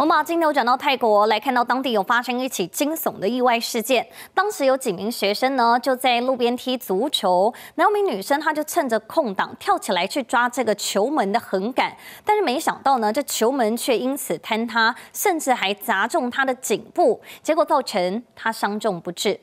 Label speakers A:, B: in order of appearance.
A: 我们把镜头转到泰国来看到当地有发生一起惊悚的意外事件。当时有几名学生呢就在路边踢足球，那名女生她就趁着空档跳起来去抓这个球门的横杆，但是没想到呢这球门却因此坍塌，甚至还砸中她的颈部，结果造成她伤重不治。